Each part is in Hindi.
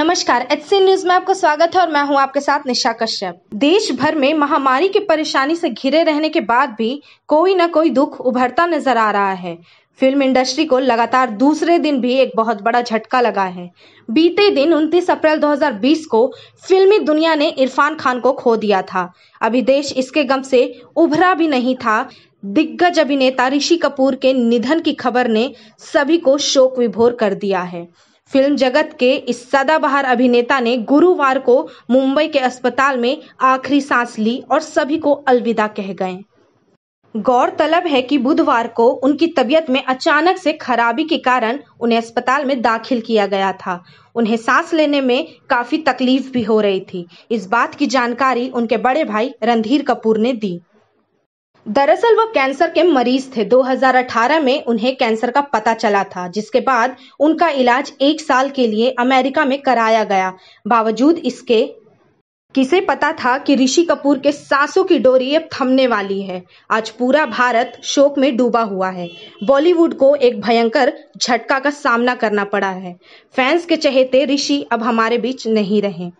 नमस्कार एच सी न्यूज में आपका स्वागत है और मैं हूं आपके साथ निशा कश्यप देश भर में महामारी की परेशानी से घिरे रहने के बाद भी कोई न कोई दुख उभरता नजर आ रहा है फिल्म इंडस्ट्री को लगातार दूसरे दिन भी एक बहुत बड़ा झटका लगा है बीते दिन 29 अप्रैल 2020 को फिल्मी दुनिया ने इरफान खान को खो दिया था अभी देश इसके गम से उभरा भी नहीं था दिग्गज अभिनेता ऋषि कपूर के निधन की खबर ने सभी को शोक विभोर कर दिया है फिल्म जगत के इस सदाबहार अभिनेता ने गुरुवार को मुंबई के अस्पताल में आखिरी सांस ली और सभी को अलविदा कह गए गौरतलब है कि बुधवार को उनकी तबीयत में अचानक से खराबी के कारण उन्हें अस्पताल में दाखिल किया गया था उन्हें सांस लेने में काफी तकलीफ भी हो रही थी इस बात की जानकारी उनके बड़े भाई रणधीर कपूर ने दी दरअसल वह कैंसर के मरीज थे 2018 में उन्हें कैंसर का पता चला था जिसके बाद उनका इलाज एक साल के लिए अमेरिका में कराया गया बावजूद इसके किसे पता था कि ऋषि कपूर के सासों की डोरी अब थमने वाली है आज पूरा भारत शोक में डूबा हुआ है बॉलीवुड को एक भयंकर झटका का सामना करना पड़ा है फैंस के चहेते ऋषि अब हमारे बीच नहीं रहे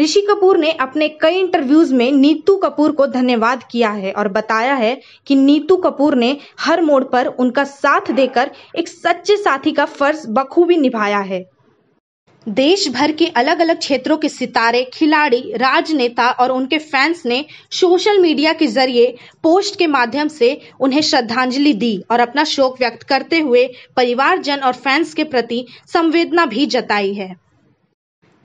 ऋषि कपूर ने अपने कई इंटरव्यूज में नीतू कपूर को धन्यवाद किया है और बताया है कि नीतू कपूर ने हर मोड़ पर उनका साथ देकर एक सच्चे साथी का फर्ज बखूबी निभाया है देश भर के अलग अलग क्षेत्रों के सितारे खिलाड़ी राजनेता और उनके फैंस ने सोशल मीडिया के जरिए पोस्ट के माध्यम से उन्हें श्रद्धांजलि दी और अपना शोक व्यक्त करते हुए परिवारजन और फैंस के प्रति संवेदना भी जताई है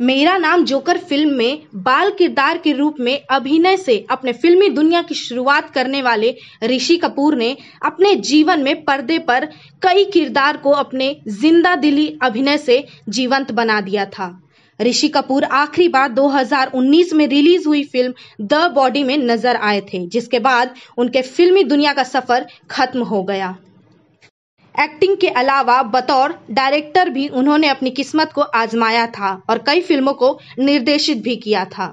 मेरा नाम जोकर फिल्म में बाल किरदार के रूप में अभिनय से अपने फिल्मी दुनिया की शुरुआत करने वाले ऋषि कपूर ने अपने जीवन में पर्दे पर कई किरदार को अपने जिंदा दिली अभिनय से जीवंत बना दिया था ऋषि कपूर आखिरी बार 2019 में रिलीज हुई फिल्म द बॉडी में नजर आए थे जिसके बाद उनके फिल्मी दुनिया का सफर खत्म हो गया एक्टिंग के अलावा बतौर डायरेक्टर भी उन्होंने अपनी किस्मत को आजमाया था और कई फिल्मों को निर्देशित भी किया था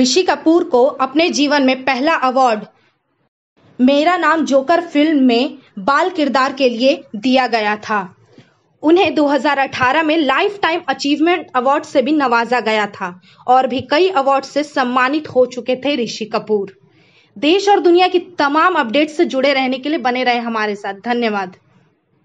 ऋषि कपूर को अपने जीवन में पहला अवार्ड मेरा नाम जोकर फिल्म में बाल किरदार के लिए दिया गया था उन्हें 2018 में लाइफ टाइम अचीवमेंट अवार्ड से भी नवाजा गया था और भी कई अवार्ड से सम्मानित हो चुके थे ऋषि कपूर देश और दुनिया की तमाम अपडेट से जुड़े रहने के लिए बने रहे हमारे साथ धन्यवाद